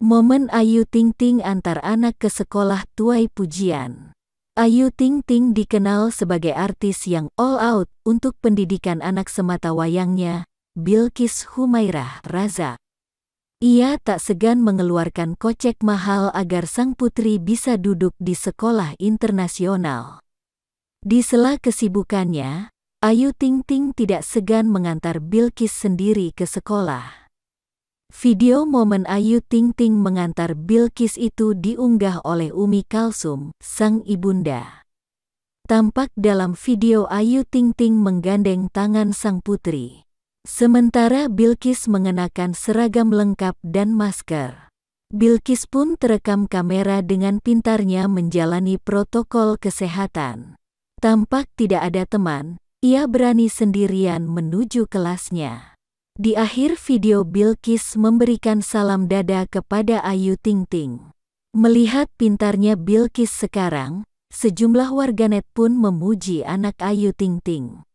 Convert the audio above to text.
Momen Ayu Ting Ting antar anak ke sekolah tuai pujian. Ayu Ting Ting dikenal sebagai artis yang all out untuk pendidikan anak semata wayangnya, Bilkis Humairah Raza. Ia tak segan mengeluarkan kocek mahal agar sang putri bisa duduk di sekolah internasional. Di sela kesibukannya, Ayu Ting Ting tidak segan mengantar Bilkis sendiri ke sekolah. Video momen Ayu Ting Ting mengantar Bilkis itu diunggah oleh Umi Kalsum, sang ibunda. Tampak dalam video Ayu Ting Ting menggandeng tangan sang putri. Sementara Bilkis mengenakan seragam lengkap dan masker. Bilkis pun terekam kamera dengan pintarnya menjalani protokol kesehatan. Tampak tidak ada teman, ia berani sendirian menuju kelasnya. Di akhir video Bilkis memberikan salam dada kepada Ayu Ting Ting. Melihat pintarnya Bilkis sekarang, sejumlah warganet pun memuji anak Ayu Ting Ting.